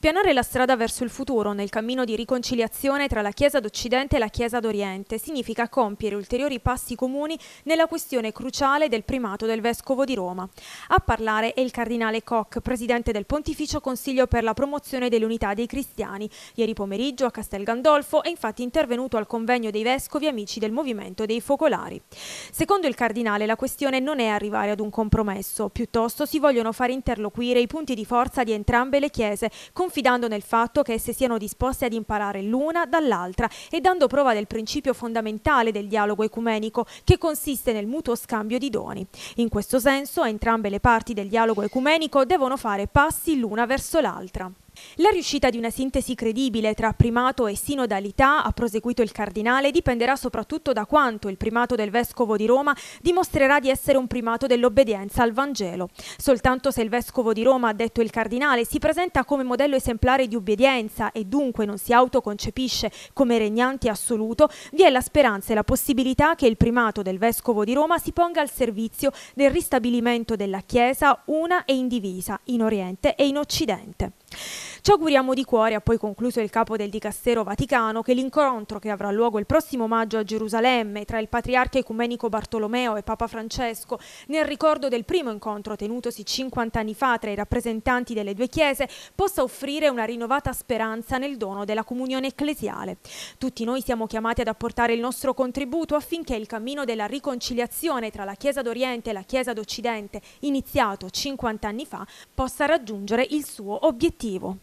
Spianare la strada verso il futuro nel cammino di riconciliazione tra la Chiesa d'Occidente e la Chiesa d'Oriente significa compiere ulteriori passi comuni nella questione cruciale del primato del Vescovo di Roma. A parlare è il Cardinale Koch, Presidente del Pontificio Consiglio per la promozione dell'unità dei cristiani. Ieri pomeriggio a Castel Gandolfo è infatti intervenuto al convegno dei Vescovi amici del Movimento dei Focolari. Secondo il Cardinale la questione non è arrivare ad un compromesso, piuttosto si vogliono far interloquire i punti di forza di entrambe le Chiese con confidando nel fatto che esse siano disposte ad imparare l'una dall'altra e dando prova del principio fondamentale del dialogo ecumenico, che consiste nel mutuo scambio di doni. In questo senso, entrambe le parti del dialogo ecumenico devono fare passi l'una verso l'altra. La riuscita di una sintesi credibile tra primato e sinodalità, ha proseguito il cardinale, dipenderà soprattutto da quanto il primato del vescovo di Roma dimostrerà di essere un primato dell'obbedienza al Vangelo. Soltanto se il vescovo di Roma, ha detto il cardinale, si presenta come modello esemplare di obbedienza e dunque non si autoconcepisce come regnante assoluto, vi è la speranza e la possibilità che il primato del vescovo di Roma si ponga al servizio del ristabilimento della Chiesa una e indivisa in Oriente e in Occidente. Ci auguriamo di cuore, ha poi concluso il capo del Dicastero Vaticano, che l'incontro che avrà luogo il prossimo maggio a Gerusalemme tra il patriarca ecumenico Bartolomeo e Papa Francesco, nel ricordo del primo incontro tenutosi 50 anni fa tra i rappresentanti delle due chiese, possa offrire una rinnovata speranza nel dono della comunione ecclesiale. Tutti noi siamo chiamati ad apportare il nostro contributo affinché il cammino della riconciliazione tra la Chiesa d'Oriente e la Chiesa d'Occidente, iniziato 50 anni fa, possa raggiungere il suo obiettivo positivo.